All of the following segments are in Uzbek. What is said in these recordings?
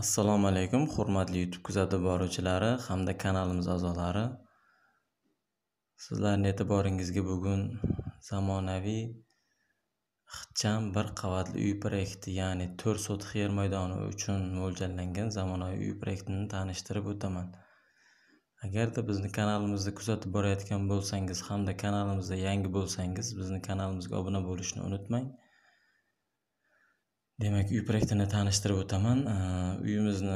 assalomu alaykum hurmatli youtube kuzatuv boruvchilari hamda kanalimiz a'zolari sizlarni e'tiboringizga bugun zamonaviy ixcham bir qavatli uy proyekti ya'ni to'rt sotix yer maydoni uchun mo'ljallangan zamonaviy uy proyektini tanishtirib o'taman agarda bizni kanalimizni kuzatib borayotgan bo'lsangiz hamda kanalimizda yangi bo'lsangiz bizni kanalimizga obuna bo'lishni unutmang demak uy proyektini tanishtirib o'taman uyimizni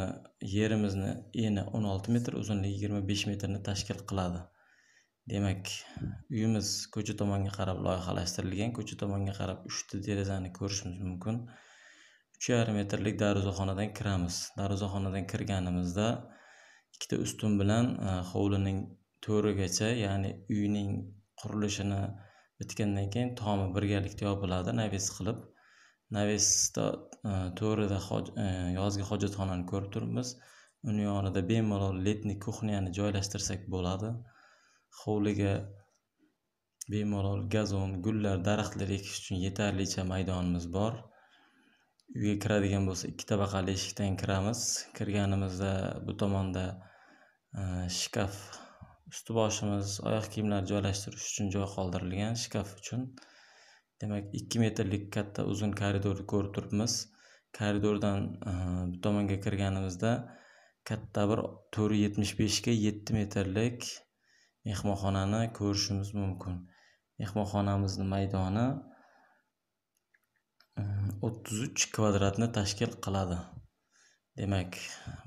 yerimizni eni 16 metr uzunligi 25 metrni tashkil qiladi demak uyimiz ko'cha tomonga qarab loyihalashtirilgan ko'cha tomonga qarab uchta derazani ko'rishimiz mumkin uch yarim metrlik darvozaxonadan kiramiz darvozaxonadan kirganimizda ikkita ustun bilan e, hovlining to'rigacha ya'ni uyning qurilishini bitgandan keyin tomi birgalikda yopiladi navis qilib navesta e, to'rida e, yozgi hojatxonani ko'rib turibmiz uni yonida bemalol letniy kuxnyani joylashtirsak bo'ladi hovliga bemalol gazon gullar daraxtlar ekish uchun yetarlicha maydonimiz bor uyga kiradigan bo'lsa ikki tabaqali eshikdan kiramiz kirganimizda bu tomonda e, shkaf usti boshimiz oyoq kiyimlarni joylashtirish uchun joy qoldirilgan shkaf uchun demak ikki metrlik katta uzun koridorni ko'rib turibmiz koridordan bu e, tomonga kirganimizda katta bir to'rt ga yetmish beshga yetti metrlik mehmonxonani ko'rishimiz mumkin mehmonxonamizni maydoni e, o'ttiz uch kvadratni tashkil qiladi demak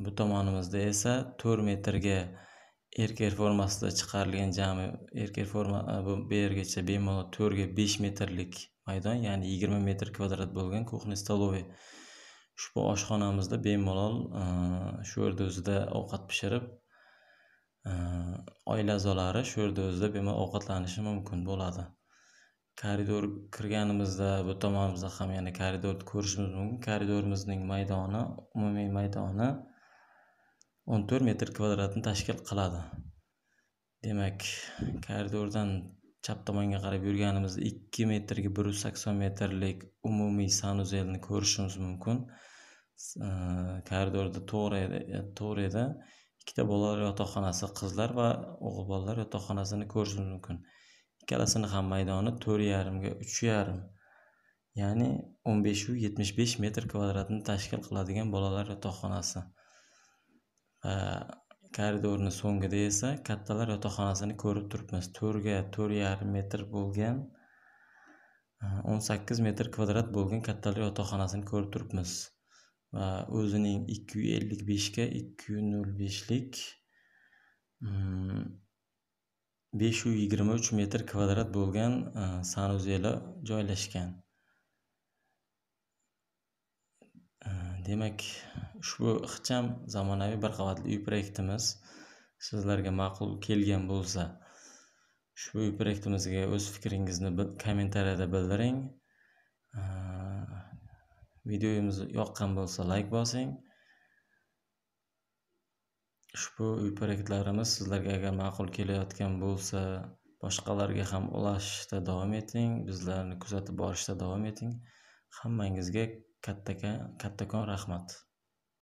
bu tomonimizda esa to'rt metrga erkak formasida chiqarilgan jami erkak forma e, bu yergacha bemalol to'rtga besh metrlik maydon ya'ni yigirma metr kvadrat bo'lgan kuxni столовой ushbu oshxonamizda bemalol e, shu yerda o'zida ovqat pishirib e, oila a'zolari shu yerda o'zida bemalol ovqatlanishi mumkin bo'ladi koridor kirganimizda bu tomonimizda ham yana koridorni ko'rishimiz mumkin koridorimizning maydoni umumiy maydoni o'n to'rt metr kvadratni tashkil qiladi demak koridordan chap tomonga qarab yurganimizda ikki metrga bir yuz sakson metrlik umumiy sanuzelni ko'rishimiz mumkin e, koridorda to'g'ri e, to'g'ri edi ikkita bolalar yotoqxonasi qizlar va o'g'il bolalar yotoqxonasini ko'rishimiz mumkin ikkalasini ham maydoni to'rt yarimga uch yarim ya'ni o'n beshu yetmish besh metr kvadratni tashkil qiladigan bolalar yotoqxonasi koridorni so'ngida esa kattalar yotoqxonasini ko'rib turibmiz to'rga to'rt yarim metr bo'lgan э, o'n sakkiz metr kvadrat bo'lgan kattalar yotoqxonasini ko'rib turibmiz va o'zining ikki yuz ellik beshga ikki yuz nol beshlik mm, besh yuz yigirma uch metr kvadrat bo'lgan э, sanuzeli joylashgan demak ushbu ixcham zamonaviy bir qavatli uy proyektimiz sizlarga ma'qul kelgan bo'lsa ushbu uy proyektimizga o'z fikringizni kommentariyada bildiring videomiz yoqqan bo'lsa layk bosing ushbu uy proyektlarimiz sizlarga agar ma'qul kelayotgan bo'lsa boshqalarga ham ulashishda davom eting bizlarni kuzatib borishda davom eting hammangizga kattakon rahmat